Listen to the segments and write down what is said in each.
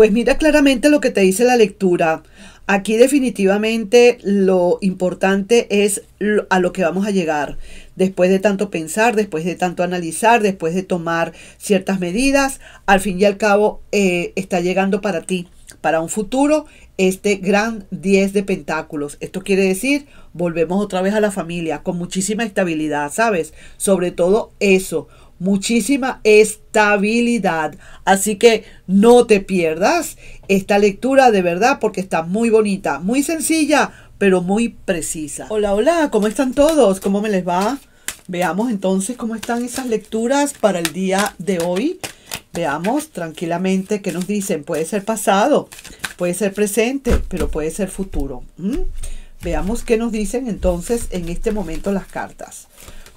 Pues mira claramente lo que te dice la lectura. Aquí definitivamente lo importante es a lo que vamos a llegar. Después de tanto pensar, después de tanto analizar, después de tomar ciertas medidas, al fin y al cabo eh, está llegando para ti, para un futuro, este gran 10 de pentáculos. Esto quiere decir, volvemos otra vez a la familia, con muchísima estabilidad, ¿sabes? Sobre todo eso muchísima estabilidad. Así que no te pierdas esta lectura de verdad porque está muy bonita, muy sencilla, pero muy precisa. Hola, hola, ¿cómo están todos? ¿Cómo me les va? Veamos entonces cómo están esas lecturas para el día de hoy. Veamos tranquilamente qué nos dicen. Puede ser pasado, puede ser presente, pero puede ser futuro. Veamos qué nos dicen entonces en este momento las cartas.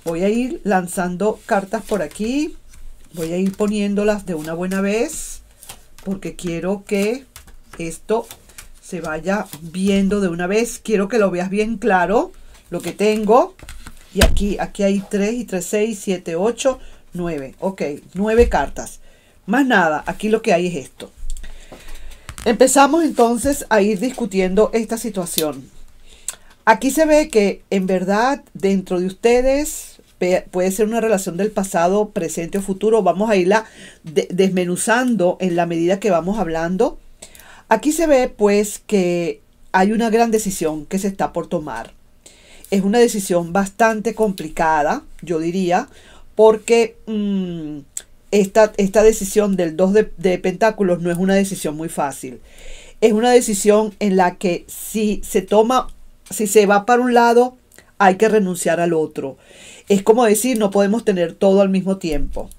Voy a ir lanzando cartas por aquí. Voy a ir poniéndolas de una buena vez porque quiero que esto se vaya viendo de una vez. Quiero que lo veas bien claro lo que tengo. Y aquí, aquí hay 3 y 3, 6, 7, 8, 9. Ok, nueve cartas. Más nada, aquí lo que hay es esto. Empezamos entonces a ir discutiendo esta situación. Aquí se ve que en verdad dentro de ustedes puede ser una relación del pasado, presente o futuro. Vamos a irla desmenuzando en la medida que vamos hablando. Aquí se ve pues que hay una gran decisión que se está por tomar. Es una decisión bastante complicada, yo diría, porque mm, esta, decisión del 2 de, de Pentáculos no es una decisión muy fácil. Es una decisión en la que si se toma, si se va para un lado, hay que renunciar al otro. Es como decir, no podemos tener todo al mismo tiempo.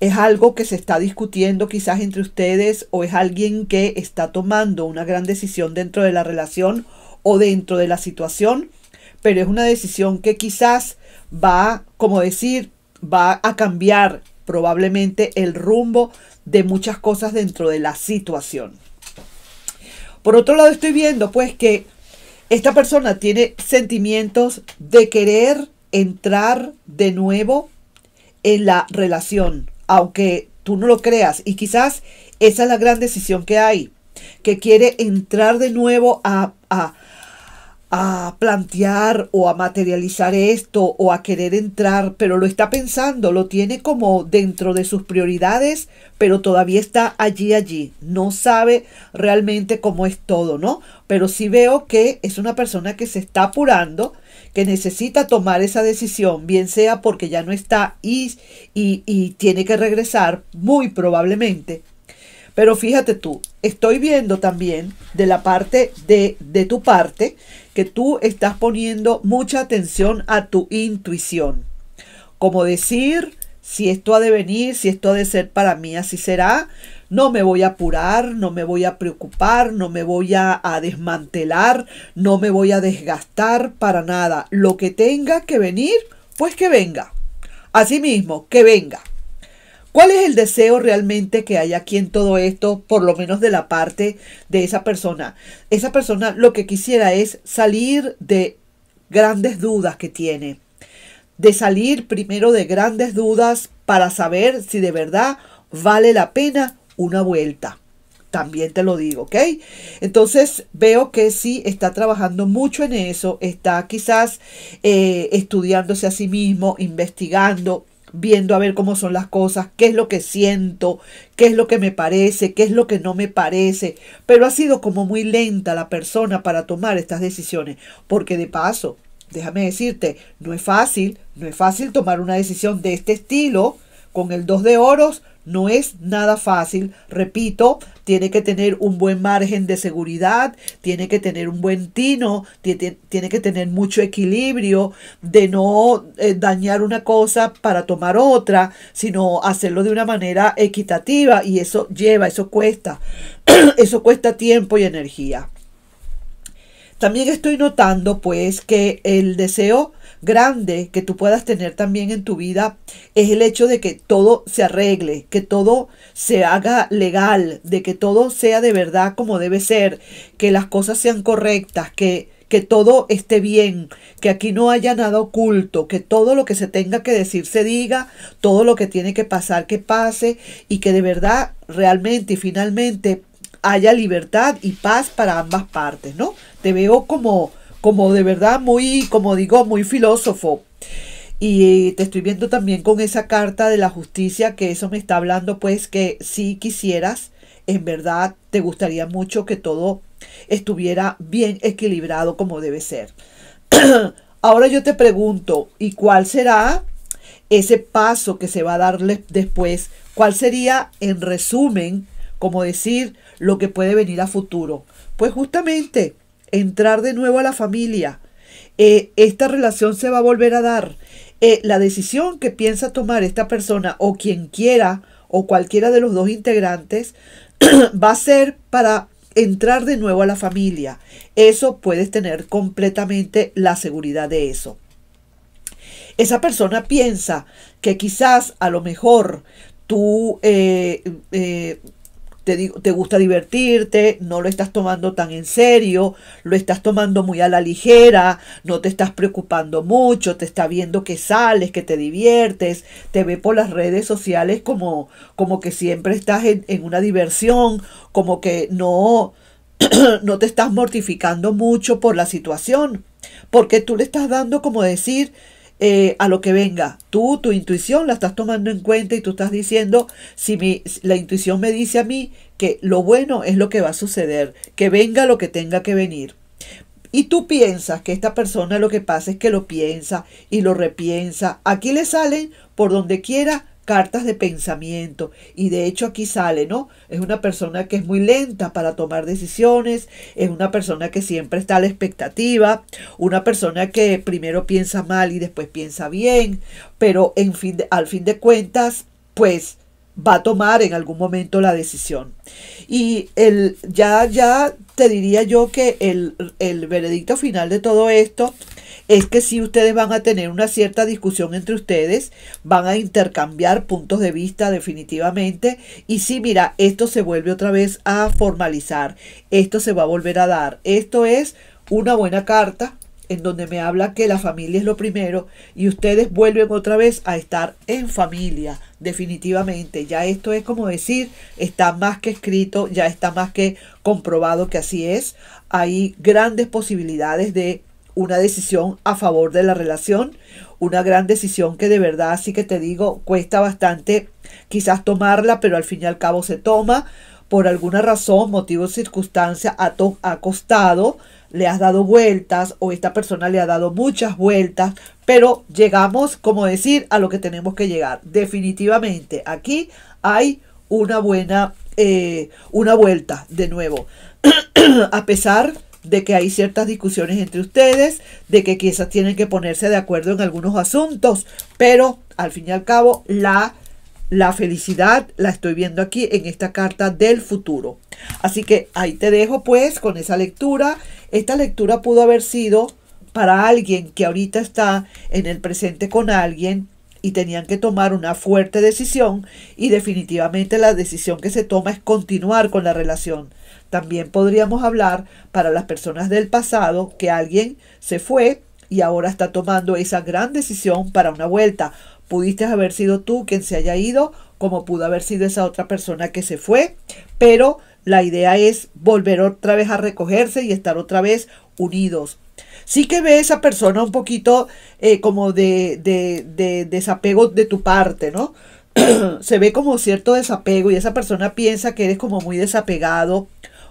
Es algo que se está discutiendo quizás entre ustedes o es alguien que está tomando una gran decisión dentro de la relación o dentro de la situación, pero es una decisión que quizás va, como decir, va a cambiar probablemente el rumbo de muchas cosas dentro de la situación. Por otro lado, estoy viendo pues que esta persona tiene sentimientos de querer entrar de nuevo en la relación, aunque tú no lo creas. Y quizás esa es la gran decisión que hay, que quiere entrar de nuevo a, a, a plantear o a materializar esto o a querer entrar, pero lo está pensando, lo tiene como dentro de sus prioridades, pero todavía está allí, allí. No sabe realmente cómo es todo, ¿no? Pero sí veo que es una persona que se está apurando que necesita tomar esa decisión, bien sea porque ya no está y, y, y tiene que regresar muy probablemente. Pero fíjate tú, estoy viendo también de la parte de, de tu parte que tú estás poniendo mucha atención a tu intuición. Como decir, si esto ha de venir, si esto ha de ser para mí, así será. No me voy a apurar, no me voy a preocupar, no me voy a, desmantelar, no me voy a desgastar para nada. Lo que tenga que venir, pues que venga. Asimismo, que venga. ¿Cuál es el deseo realmente que hay aquí en todo esto, por lo menos de la parte de esa persona? Esa persona lo que quisiera es salir de grandes dudas que tiene, de salir primero de grandes dudas para saber si de verdad vale la pena una vuelta. También te lo digo, ¿ok? Entonces veo que sí está trabajando mucho en eso, está quizás eh, estudiándose a sí mismo, investigando, viendo a ver cómo son las cosas, qué es lo que siento, qué es lo que me parece, qué es lo que no me parece. Pero ha sido como muy lenta la persona para tomar estas decisiones, porque de paso, déjame decirte, no es fácil, no es fácil tomar una decisión de este estilo con el 2 de oros no es nada fácil. Repito, tiene que tener un buen margen de seguridad, tiene que tener un buen tino, tiene que tener mucho equilibrio de no eh, dañar una cosa para tomar otra, sino hacerlo de una manera equitativa y eso lleva, eso cuesta, eso cuesta tiempo y energía. También estoy notando pues que el deseo grande que tú puedas tener también en tu vida es el hecho de que todo se arregle, que todo se haga legal, de que todo sea de verdad como debe ser, que las cosas sean correctas, que que todo esté bien, que aquí no haya nada oculto, que todo lo que se tenga que decir se diga, todo lo que tiene que pasar que pase y que de verdad, realmente y finalmente haya libertad y paz para ambas partes, ¿no? Te veo como, como de verdad muy, como digo, muy filósofo. Y te estoy viendo también con esa carta de la justicia, que eso me está hablando, pues, que si quisieras, en verdad, te gustaría mucho que todo estuviera bien equilibrado como debe ser. Ahora yo te pregunto, ¿y cuál será ese paso que se va a dar después? ¿Cuál sería, en resumen, como decir, lo que puede venir a futuro. Pues justamente entrar de nuevo a la familia. Eh, esta relación se va a volver a dar. Eh, la decisión que piensa tomar esta persona o quien quiera o cualquiera de los dos integrantes va a ser para entrar de nuevo a la familia. Eso puedes tener completamente la seguridad de eso. Esa persona piensa que quizás a lo mejor tú eh, te, gusta divertirte, no lo estás tomando tan en serio, lo estás tomando muy a la ligera, no te estás preocupando mucho, te está viendo que sales, que te diviertes, te ve por las redes sociales como, como que siempre estás en, una diversión, como que no, no te estás mortificando mucho por la situación, porque tú le estás dando como decir, eh, a lo que venga. Tú, tu intuición la estás tomando en cuenta y tú estás diciendo, si mi, la intuición me dice a mí que lo bueno es lo que va a suceder, que venga lo que tenga que venir. Y tú piensas que esta persona lo que pasa es que lo piensa y lo repiensa. Aquí le salen por donde quiera cartas de pensamiento. Y de hecho aquí sale, ¿no? Es una persona que es muy lenta para tomar decisiones, es una persona que siempre está a la expectativa, una persona que primero piensa mal y después piensa bien, pero en fin al fin de cuentas, pues va a tomar en algún momento la decisión. Y el, ya, ya te diría yo que el, el veredicto final de todo esto es que si ustedes van a tener una cierta discusión entre ustedes, van a intercambiar puntos de vista definitivamente y si mira, esto se vuelve otra vez a formalizar, esto se va a volver a dar, esto es una buena carta en donde me habla que la familia es lo primero y ustedes vuelven otra vez a estar en familia, definitivamente. Ya esto es como decir, está más que escrito, ya está más que comprobado que así es. Hay grandes posibilidades de una decisión a favor de la relación, una gran decisión que de verdad sí que te digo cuesta bastante quizás tomarla, pero al fin y al cabo se toma por alguna razón, motivo, circunstancia, ha, ha costado, le has dado vueltas o esta persona le ha dado muchas vueltas, pero llegamos, como decir, a lo que tenemos que llegar. Definitivamente, aquí hay una buena, eh, una vuelta de nuevo. a pesar de que hay ciertas discusiones entre ustedes, de que quizás tienen que ponerse de acuerdo en algunos asuntos, pero al fin y al cabo la, la felicidad la estoy viendo aquí en esta carta del futuro. Así que ahí te dejo pues con esa lectura. Esta lectura pudo haber sido para alguien que ahorita está en el presente con alguien y tenían que tomar una fuerte decisión y definitivamente la decisión que se toma es continuar con la relación. También podríamos hablar para las personas del pasado que alguien se fue y ahora está tomando esa gran decisión para una vuelta. Pudiste haber sido tú quien se haya ido, como pudo haber sido esa otra persona que se fue, pero la idea es volver otra vez a recogerse y estar otra vez unidos. Sí que ve esa persona un poquito eh, como de, desapego de tu parte, ¿no? Se ve como cierto desapego y esa persona piensa que eres como muy desapegado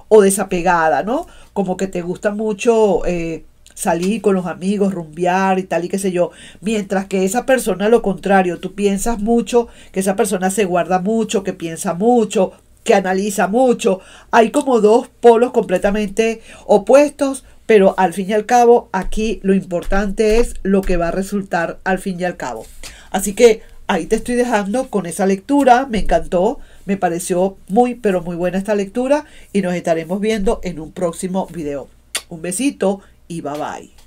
o desapegada, ¿no? Como que te gusta mucho eh, salir con los amigos, rumbear y tal y qué sé yo. Mientras que esa persona, lo contrario, tú piensas mucho, que esa persona se guarda mucho, que piensa mucho, que analiza mucho. Hay como dos polos completamente opuestos, pero al fin y al cabo aquí lo importante es lo que va a resultar al fin y al cabo. Así que ahí te estoy dejando con esa lectura, me encantó, me pareció muy, pero muy buena esta lectura y nos estaremos viendo en un próximo video. Un besito y bye bye.